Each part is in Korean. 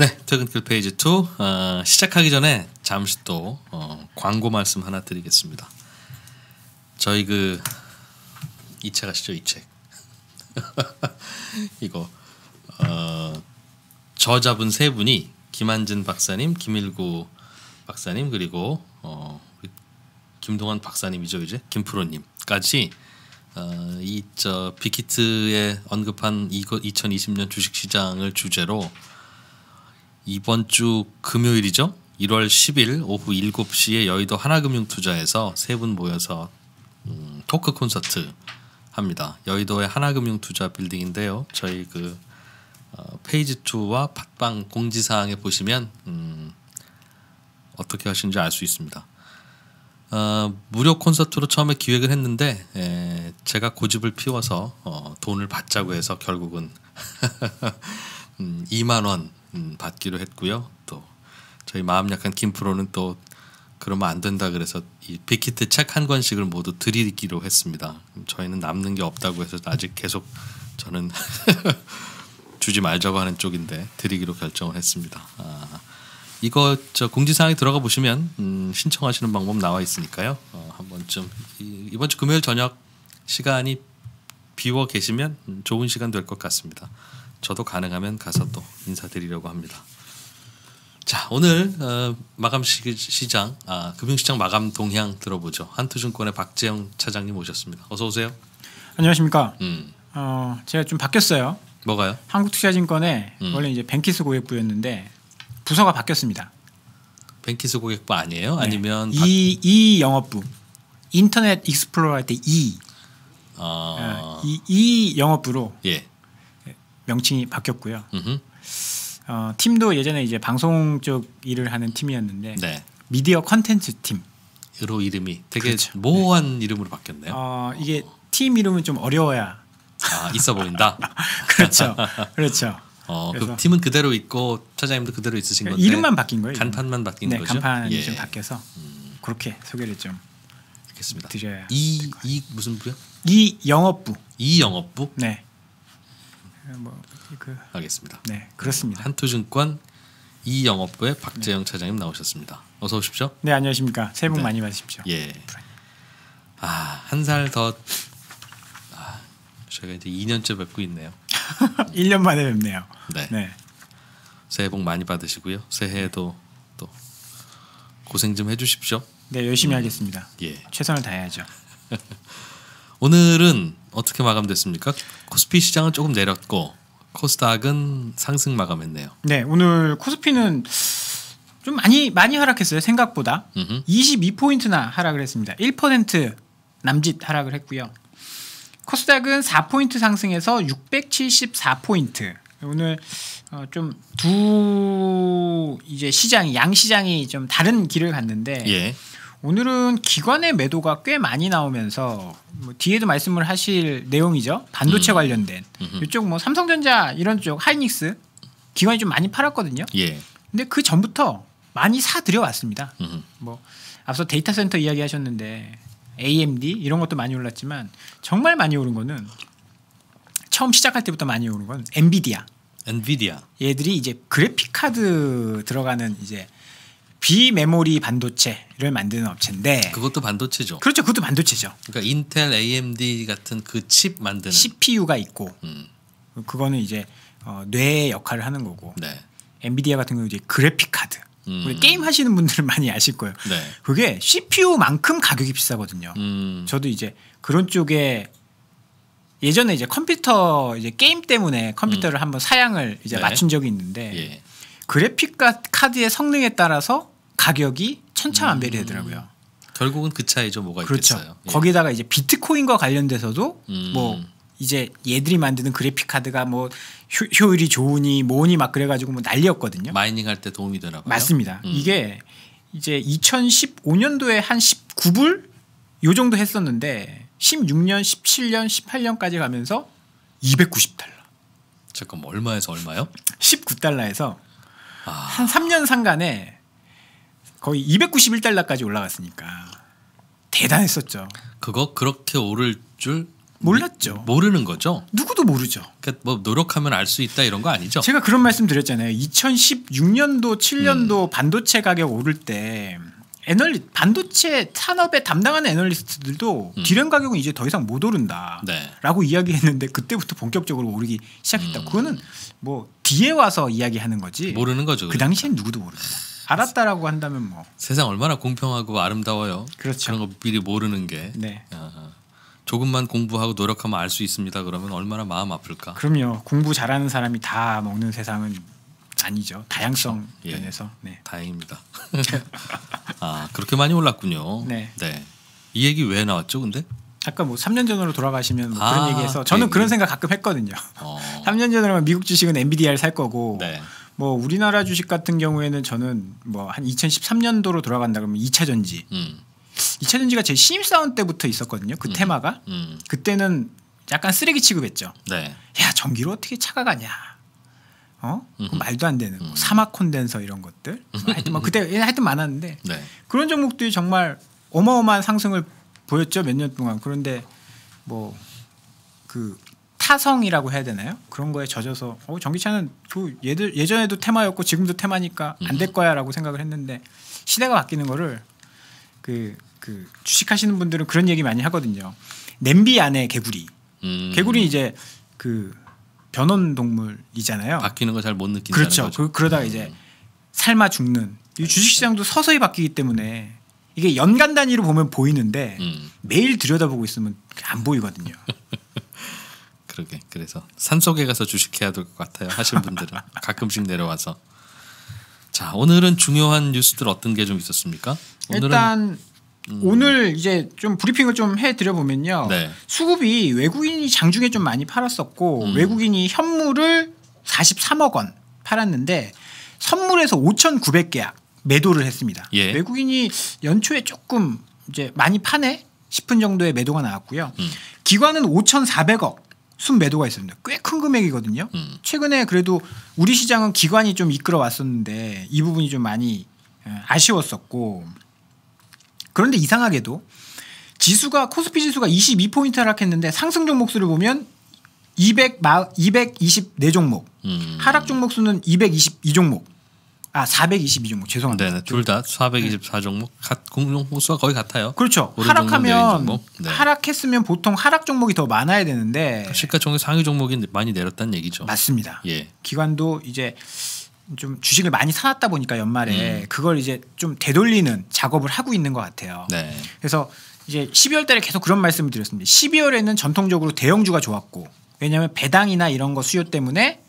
네, 퇴근길 페이지 2 어, 시작하기 전에 잠시 또 어, 광고 말씀 하나 드리겠습니다. 저희 그 이 책 아시죠? 이 책. 이거 어, 저자분 세 분이 김한진 박사님, 김일구 박사님 그리고 어, 김동환 박사님이죠 이제 김프로님까지 어, 이저 빅히트에 언급한 이거 2020년 주식시장을 주제로 이번 주 금요일이죠. 1월 10일 오후 7시에 여의도 하나금융투자에서 세 분 모여서 음, 토크 콘서트 합니다. 여의도의 하나금융투자 빌딩인데요. 저희 그 어, 페이지 2와 팟빵 공지사항에 보시면 음, 어떻게 하시는지 알 수 있습니다. 어, 무료 콘서트로 처음에 기획을 했는데 에, 제가 고집을 피워서 어, 돈을 받자고 해서 결국은 음, 2만 원 음, 받기로 했고요. 또 저희 마음 약한 김 프로는 또 그러면 안 된다 그래서 이 빅히트 책 한 권씩을 모두 드리기로 했습니다. 저희는 남는 게 없다고 해서 아직 계속 저는 주지 말자고 하는 쪽인데 드리기로 결정을 했습니다. 아, 이거 저 공지사항에 들어가 보시면 음, 신청하시는 방법 나와 있으니까요. 어, 한 번쯤 이, 이번 주 금요일 저녁 시간이 비워 계시면 음, 좋은 시간 될 것 같습니다. 저도 가능하면 가서 또 인사드리려고 합니다. 자 오늘 어, 마감 시장 아, 금융시장 마감 동향 들어보죠. 한투증권의 박재영 차장님 오셨습니다. 어서 오세요. 안녕하십니까. 음. 어, 제가 좀 바뀌었어요. 뭐가요? 한국투자증권에 음. 원래 이제 뱅키스 고객부였는데 부서가 바뀌었습니다. 뱅키스 고객부 아니에요? 네. 아니면 이이 바... 이 영업부 인터넷 익스플로러 할 때 이. E. 어... 아. 예, 이, 이 영업부로 예. 명칭이 바뀌었고요. 어, 팀도 예전에 이제 방송 쪽 일을 하는 팀이었는데 네. 미디어 컨텐츠 팀으로 이름이 되게 그렇죠. 네. 모호한 네. 이름으로 바뀌었네요. 어, 이게 팀 이름은 좀 어려워야 아, 있어 보인다. 그렇죠, 그렇죠. 어, 그 팀은 그대로 있고 차장님도 그대로 있으신 네, 건데 이름만 바뀐 거예요. 간판만 바뀐 네, 거죠. 간판이 예. 좀 바뀌어서 음. 그렇게 소개를 좀 알겠습니다. 이, 이 무슨 부요? 이 영업부. 이 영업부? 네. 그, 알겠습니다. 네, 그렇습니다. 한투증권 이영업부의 박재영 네. 차장님 나오셨습니다. 어서 오십시오. 네, 안녕하십니까. 새해 복 네. 많이 받으십시오. 예. 아, 한 살 더. 아, 저가 이제 2년째 뵙고 있네요. 1년 만에 뵙네요. 네. 네. 새해 복 많이 받으시고요. 새해에도 또 고생 좀 해주십시오. 네, 열심히 음. 하겠습니다. 예. 최선을 다해야죠. 오늘은 어떻게 마감됐습니까? 코스피 시장은 조금 내렸고 코스닥은 상승 마감했네요. 네, 오늘 코스피는 좀 많이 많이 하락했어요. 생각보다. 음흠. 22포인트나 하락을 했습니다. 1% 남짓 하락을 했고요. 코스닥은 4포인트 상승해서 674포인트. 오늘 어 좀두 이제 시장 양 시장이 좀 다른 길을 갔는데 예. 오늘은 기관의 매도가 꽤 많이 나오면서 뭐 뒤에도 말씀을 하실 내용이죠. 반도체 음. 관련된 음흠. 이쪽 뭐 삼성전자 이런 쪽 하이닉스 기관이 좀 많이 팔았거든요. 예. 근데 그 전부터 많이 사 들여왔습니다. 뭐 앞서 데이터 센터 이야기하셨는데 AMD 이런 것도 많이 올랐지만 정말 많이 오른 거는 처음 시작할 때부터 많이 오른 건 엔비디아. 엔비디아. 얘들이 이제 그래픽 카드 들어가는 이제 비메모리 반도체를 만드는 업체인데 그것도 반도체죠. 그렇죠. 그것도 반도체죠. 그러니까 인텔, AMD 같은 그 칩 만드는 CPU가 있고 음. 그거는 이제 어, 뇌의 역할을 하는 거고 네. 엔비디아 같은 경우 는 이제 그래픽 카드 음. 우리 게임 하시는 분들은 많이 아실 거예요. 네. 그게 CPU만큼 가격이 비싸거든요. 음. 저도 이제 그런 쪽에 예전에 이제 컴퓨터 이제 게임 때문에 컴퓨터를 음. 한번 사양을 이제 네. 맞춘 적이 있는데 예. 그래픽 카드의 성능에 따라서 가격이 천차만별이 음. 되더라고요. 음. 결국은 그 차이죠 뭐가 그렇죠. 있겠어요. 예. 거기다가 이제 비트코인과 관련돼서도 음. 뭐 이제 얘들이 만드는 그래픽 카드가 뭐 효, 율이 좋으니 뭐니 막 그래가지고 뭐 난리였거든요. 마이닝 할때 도움이 되나 봐요. 맞습니다. 음. 이게 이제 2015년도에 한 19불 요 정도 했었는데 16년, 17년, 18년까지 가면서 290달러. 잠깐 얼마에서 얼마요? 19달러에서 아. 한 3년 상간에 거의 291달러까지 올라갔으니까 대단했었죠. 그거 그렇게 오를 줄 몰랐죠. 모르는 거죠. 누구도 모르죠. 그러니까 뭐 노력하면 알 수 있다 이런 거 아니죠. 제가 그런 말씀 드렸잖아요. 2016년도 7년도 음. 반도체 가격 오를 때 애널리 반도체 산업에 담당하는 애널리스트들도 음. 디램 가격은 이제 더 이상 못 오른다라고 네. 이야기했는데 그때부터 본격적으로 오르기 시작했다. 음. 그거는 뭐 뒤에 와서 이야기하는 거지 모르는 거죠. 그 그러니까. 당시엔 누구도 모른다. 알았다라고 한다면 뭐 세상 얼마나 공평하고 아름다워요. 그렇죠. 그런 거 미리 모르는 게. 네. 아, 아. 조금만 공부하고 노력하면 알 수 있습니다. 그러면 얼마나 마음 아플까? 그럼요. 공부 잘하는 사람이 다 먹는 세상은 아니죠. 다양성 아, 예, 면에서. 네. 다행입니다. 아 그렇게 많이 올랐군요. 네. 네. 이 얘기 왜 나왔죠, 근데? 아까 뭐 3년 전으로 돌아가시면 뭐 그런 아, 얘기해서 저는 네, 그런 네. 생각 가끔 했거든요. 어. 3년 전에만 미국 주식은 n v d 를살 거고 네. 뭐 우리나라 주식 같은 경우에는 저는 뭐 한 2013년도로 돌아간다 그러면 2차 전지. 음. 2차 전지가 제 신입 사원 때부터 있었거든요. 그 음. 테마가. 음. 그때는 약간 쓰레기 취급했죠. 네. 야 전기로 어떻게 차가 가냐. 어 음. 말도 안 되는 뭐 음. 사막 콘덴서 이런 것들 뭐 하여튼 뭐 그때 하여튼 많았는데 네. 그런 종목들이 정말 어마어마한 상승을 보였죠 몇 년 동안 그런데 뭐 그 타성이라고 해야 되나요 그런 거에 젖어서 어 전기차는 그 예들 예전에도 테마였고 지금도 테마니까 안 될 거야라고 생각을 했는데 시대가 바뀌는 거를 그그 그 주식하시는 분들은 그런 얘기 많이 하거든요 냄비 안에 개구리 음. 개구리 이제 그 변온 동물이잖아요. 바뀌는 거 잘 못 느낀다 그렇죠. 거죠. 그, 러다가 이제 음. 삶아 죽는 이 주식시장도 서서히 바뀌기 때문에 이게 연간 단위로 보면 보이는데 음. 매일 들여다보고 있으면 안 보이거든요. 그러게 그래서 산속에 가서 주식해야 될 것 같아요. 하신 분들은 가끔씩 내려와서 자 오늘은 중요한 뉴스들 어떤 게 좀 있었습니까? 오늘은 일단 음. 오늘 이제 좀 브리핑을 좀 해드려 보면요. 네. 수급이 외국인이 장중에 좀 많이 팔았었고 음. 외국인이 현물을 43억 원 팔았는데 선물에서 5,900계약 매도를 했습니다. 예. 외국인이 연초에 조금 이제 많이 파네 싶은 정도의 매도가 나왔고요. 음. 기관은 5,400억 순 매도가 있었는데 꽤큰 금액이거든요. 음. 최근에 그래도 우리 시장은 기관이 좀 이끌어 왔었는데 이 부분이 좀 많이 어, 아쉬웠었고 그런데 이상하게도 지수가 코스피 지수가 22포인트 하락했는데 상승 종목 수를 보면 200 224 종목, 음. 하락 종목 수는 222 종목. 아, 422 종목. 죄송합니다. 네, 둘다 424 네. 종목. 공종목 수가 거의 같아요. 그렇죠. 하락하면 네. 하락했으면 보통 하락 종목이 더 많아야 되는데 시가총액 상위 종목이 많이 내렸다는 얘기죠. 맞습니다. 예. 기관도 이제 좀 주식을 많이 사놨다 보니까 연말에 음. 그걸 이제 좀 되돌리는 작업을 하고 있는 것 같아요. 네. 그래서 이제 12월 달에 계속 그런 말씀을 드렸습니다. 12월에는 전통적으로 대형주가 좋았고 왜냐하면 배당이나 이런 거 수요 때문에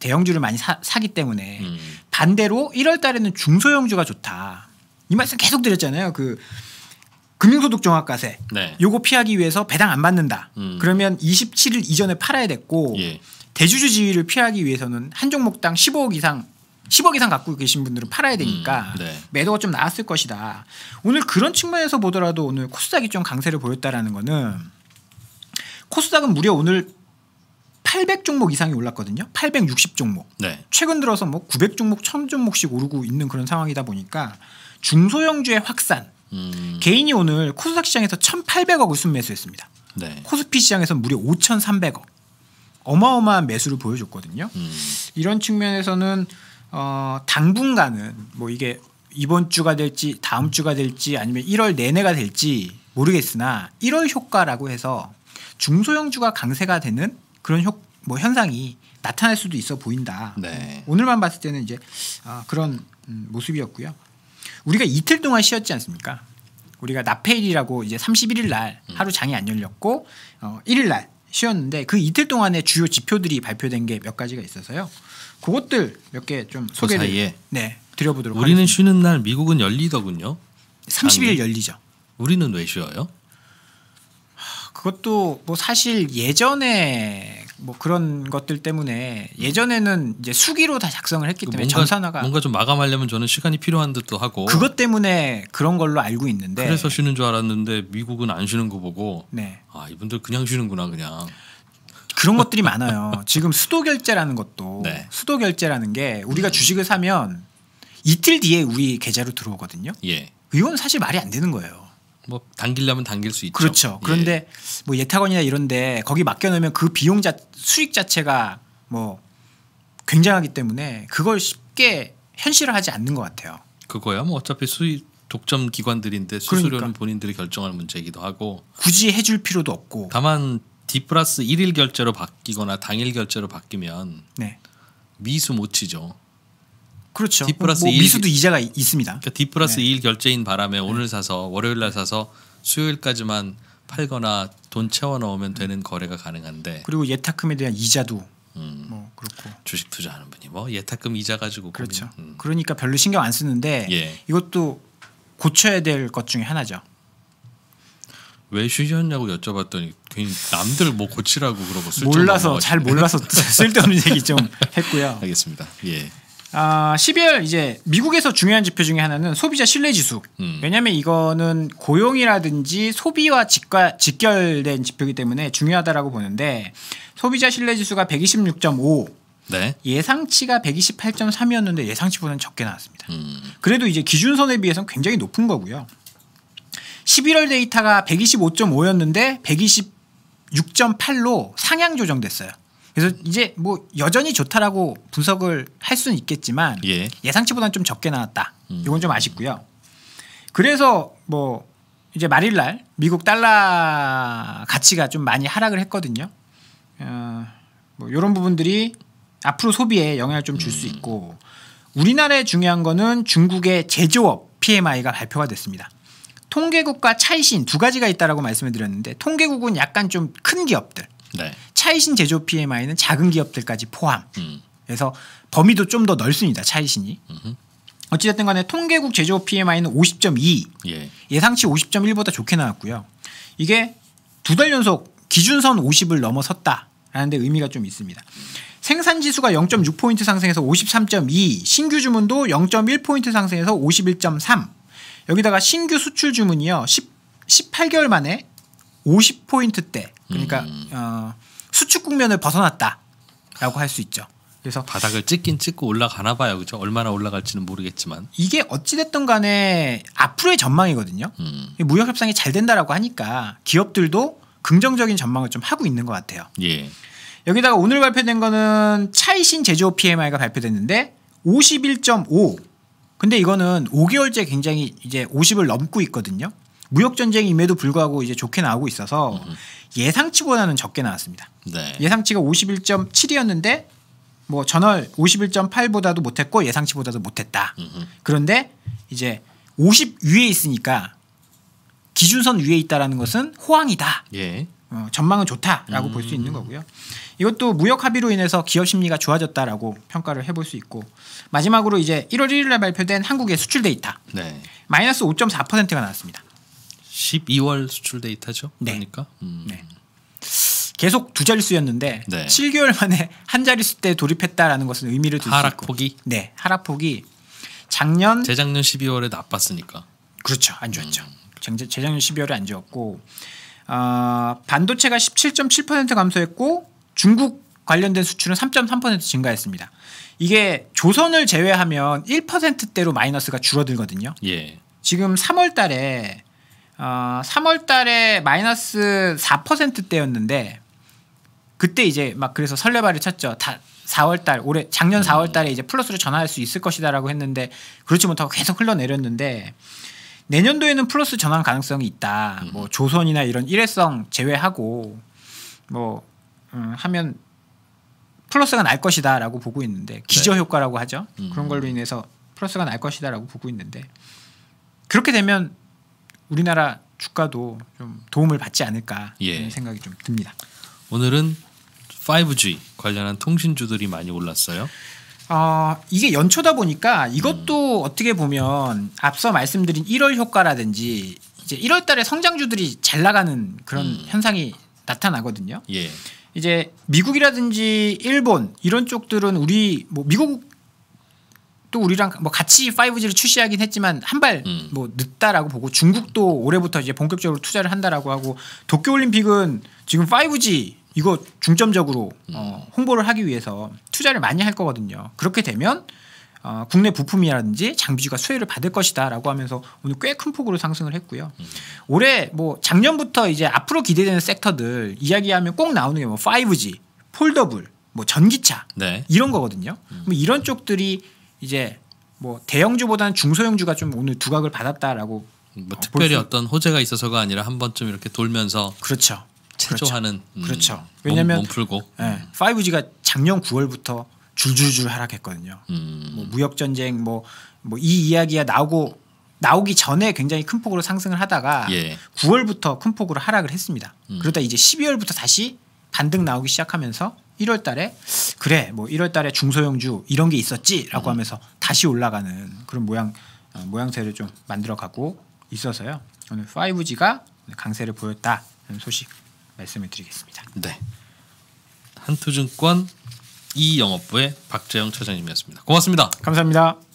대형주를 많이 사, 기 때문에 음. 반대로 1월 달에는 중소형주가 좋다. 이 말씀 계속 드렸잖아요. 그 금융소득 종합과세 네. 요거 피하기 위해서 배당 안 받는다. 음. 그러면 27일 이전에 팔아야 됐고 예. 대주주 지위를 피하기 위해서는 한 종목당 15억 이상 10억 이상 갖고 계신 분들은 팔아야 되니까 음, 네. 매도가 좀 나왔을 것이다. 오늘 그런 측면에서 보더라도 오늘 코스닥이 좀 강세를 보였다라는 거는 코스닥은 무려 오늘 800 종목 이상이 올랐거든요. 860 종목. 네. 최근 들어서 뭐 900 종목, 1000 종목씩 오르고 있는 그런 상황이다 보니까 중소형주의 확산. 음. 개인이 오늘 코스닥 시장에서 1,800억 을순 매수했습니다. 네. 코스피 시장에서 무려 5,300억. 어마어마한 매수를 보여줬거든요. 음. 이런 측면에서는 어, 당분간은 뭐 이게 이번 주가 될지 다음 주가 될지 아니면 1월 내내가 될지 모르겠으나 1월 효과라고 해서 중소형주가 강세가 되는 그런 효, 뭐 현상이 나타날 수도 있어 보인다. 네. 오늘만 봤을 때는 이제 어, 그런 음, 모습이었고요. 우리가 이틀 동안 쉬었지 않습니까? 우리가 나페일이라고 이제 31일 날 음. 하루 장이 안 열렸고 어, 1일 날 쉬었는데 그 이틀 동안에 주요 지표들이 발표된 게 몇 가지가 있어서요. 그것들 몇 개좀 그 소개를 그 네, 드려보도록 우리는 하겠습니다. 쉬는 날 미국은 열리더군요. 30일 당일. 열리죠. 우리는 왜 쉬어요? 그것도 뭐 사실 예전에 뭐 그런 것들 때문에 예전에는 이제 수기로 다 작성을 했기 그 때문에 뭔가, 전산화가 뭔가 좀 마감하려면 저는 시간이 필요한 듯도 하고 그것 때문에 그런 걸로 알고 있는데 그래서 쉬는 줄 알았는데 미국은 안 쉬는 거 보고 네. 아 이분들 그냥 쉬는구나 그냥 그런 것들이 많아요. 지금 수도 결제라는 것도 네. 수도 결제라는 게 우리가 음. 주식을 사면 이틀 뒤에 우리 계좌로 들어오거든요. 예. 이건 사실 말이 안 되는 거예요. 뭐 당기려면 당길 수 있죠. 그렇죠. 예. 그런데 예. 뭐 예타건이나 이런데 거기 맡겨놓으면 그 비용 자 수익 자체가 뭐 굉장하기 때문에 그걸 쉽게 현실화하지 않는 것 같아요. 그거야 뭐 어차피 수익 독점 기관들인데 수수료는 그러니까. 본인들이 결정할 문제이기도 하고 굳이 해줄 필요도 없고 다만 D 플러스 일일 결제로 바뀌거나 당일 결제로 바뀌면 네. 미수 못 치죠. 그렇죠. D 플러스 뭐 미수도 이자가 있습니다. 그러니까 D 플러스 2일 결제인 바람에 네. 오늘 사서 월요일 날 사서 수요일까지만 팔거나 돈 채워 넣으면 되는 거래가 가능한데 그리고 예탁금에 대한 이자도 음. 뭐 그렇고 주식 투자하는 분이 뭐 예탁금 이자 가지고 그렇죠. 음. 그러니까 별로 신경 안 쓰는데 예. 이것도 고쳐야 될 것 중에 하나죠. 왜 쉬셨냐고 여쭤봤더니 괜히 남들 뭐 고치라고 그러고 몰라서 잘 몰라서 쓸데없는 얘기 좀 했고요. 알겠습니다. 예. 아, 12월 이제 미국에서 중요한 지표 중에 하나는 소비자 신뢰 지수. 음. 왜냐면 하 이거는 고용이라든지 소비와 직과, 직결된 지표이기 때문에 중요하다라고 보는데 소비자 신뢰 지수가 126.5 네. 예상치가 128.3이었는데 예상치보다는 적게 나왔습니다. 음. 그래도 이제 기준선에 비해서는 굉장히 높은 거고요. 11월 데이터가 125.5였는데 126.8로 상향 조정됐어요. 그래서 이제 뭐 여전히 좋다라고 분석을 할 수는 있겠지만 예. 상치보다는좀 적게 나왔다. 음. 이건 좀 아쉽고요. 그래서 뭐 이제 말일 날 미국 달러 가치가 좀 많이 하락을 했거든요. 어, 뭐 이런 부분들이 앞으로 소비에 영향을 좀 줄수 음. 있고 우리나라의 중요한 거는 중국의 제조업 PMI가 발표가 됐습니다. 통계국과 차이신 두 가지가 있다라고 말씀을 드렸는데 통계국은 약간 좀 큰 기업들, 네. 차이신 제조 PMI는 작은 기업들까지 포함. 음. 그래서 범위도 좀 더 넓습니다. 차이신이. 음흠. 어찌됐든 간에 통계국 제조 PMI는 50.2 예. 예상치 50.1보다 좋게 나왔고요. 이게 두 달 연속 기준선 50을 넘어섰다라는 데 의미가 좀 있습니다. 생산 지수가 0.6포인트 상승해서 53.2, 신규 주문도 0.1포인트 상승해서 51.3. 여기다가 신규 수출 주문이요. 10, 18개월 만에 50포인트대. 그러니까 음. 어 수축 국면을 벗어났다라고 할 수 있죠. 그래서 바닥을 찍긴 찍고 올라가나 봐요. 그죠? 얼마나 올라갈지는 모르겠지만 이게 어찌 됐든 간에 앞으로의 전망이거든요. 음. 무역 협상이 잘 된다라고 하니까 기업들도 긍정적인 전망을 좀 하고 있는 것 같아요. 예. 여기다가 오늘 발표된 거는 차이신 제조업 PMI가 발표됐는데 51.5. 근데 이거는 5개월째 굉장히 이제 50을 넘고 있거든요. 무역 전쟁임에도 불구하고 이제 좋게 나오고 있어서 음. 음. 예상치보다는 적게 나왔습니다. 네. 예상치가 51.7이었는데 뭐 전월 51.8보다도 못했고 예상치보다도 못했다. 음, 음. 그런데 이제 50 위에 있으니까 기준선 위에 있다라는 것은 호황이다. 예. 어, 전망은 좋다라고 음. 볼수 있는 거고요. 이것도 무역 합의로 인해서 기업 심리가 좋아졌다라고 평가를 해볼 수 있고 마지막으로 이제 1월 1일에 발표된 한국의 수출 데이터 네. 마이너스 5.4%가 나왔습니다. 12월 수출 데이터죠. 네. 그러니까 음. 네. 계속 두 자릿수였는데 네. 7개월 만에 한 자릿수 때 돌입했다라는 것은 의미를 두수 하락폭이 네 하락폭이 작년 재작년 12월에 나빴으니까 그렇죠 안 좋았죠. 음. 재작년 12월에 안 좋았고 어, 반도체가 17.7% 감소했고 중국 관련된 수출은 3.3% 증가했습니다. 이게 조선을 제외하면 1%대로 마이너스가 줄어들거든요. 예. 지금 3월 달에 어, 3월 달에 마이너스 4%대였는데 그때 이제 막 그래서 설레발을 쳤죠. 다 4월 달 올해 작년 4월 음. 달에 이제 플러스로 전환할 수 있을 것이다라고 했는데 그렇지 못하고 계속 흘러내렸는데 내년도에는 플러스 전환 가능성이 있다. 음. 뭐 조선이나 이런 일회성 제외하고 뭐 음, 하면 플러스가 날 것이다라고 보고 있는데 네. 기저 효과라고 하죠. 그런 음. 걸로 인해서 플러스가 날 것이다라고 보고 있는데 그렇게 되면 우리나라 주가도 좀 도움을 받지 않을까 예. 생각이 좀 듭니다. 오늘은 5G 관련한 통신주들이 많이 올랐어요. 어, 이게 연초다 보니까 이것도 음. 어떻게 보면 앞서 말씀드린 1월 효과라든지 이제 1월 달에 성장주들이 잘 나가는 그런 음. 현상이 나타나거든요. 예. 이제 미국이라든지 일본 이런 쪽들은 우리 뭐 미국 또 우리랑 뭐 같이 5G를 출시하긴 했지만 한 발뭐 음. 뭐 늦다라고 보고 중국도 올해부터 이제 본격적으로 투자를 한다라고 하고 도쿄 올림픽은 지금 5G 이거 중점적으로 음. 어, 홍보를 하기 위해서 투자를 많이 할 거거든요. 그렇게 되면 어, 국내 부품이라든지 장비주가 수혜를 받을 것이다라고 하면서 오늘 꽤 큰 폭으로 상승을 했고요. 음. 올해 뭐 작년부터 이제 앞으로 기대되는 섹터들 이야기하면 꼭 나오는 게 뭐 5G, 폴더블, 뭐 전기차 네. 이런 거거든요. 음. 뭐 이런 쪽들이 이제 뭐 대형주보다는 중소형주가 좀 오늘 두각을 받았다라고 뭐 어, 특별히 어떤 호재가 있어서가 아니라 한 번쯤 이렇게 돌면서 그렇죠. 체조하는 그렇죠. 음, 그렇죠. 왜냐면 몸, 몸 풀고 예, 5G가 작년 9월부터 줄줄줄 하락했거든요. 음. 뭐 무역 전쟁 뭐 뭐 이 이야기가 나오고 나오기 전에 굉장히 큰 폭으로 상승을 하다가 예. 9월부터 큰 폭으로 하락을 했습니다. 음. 그러다 이제 12월부터 다시 반등 나오기 시작하면서 1월 달에 그래 뭐 1월 달에 중소형주 이런 게 있었지라고 음. 하면서 다시 올라가는 그런 모양 어, 모양새를 좀 만들어 가고 있어서요. 오늘 5G가 강세를 보였다는 소식 말씀을 드리겠습니다. 네. 한투증권 이영업부의 박재영 차장님이었습니다. 고맙습니다. 감사합니다.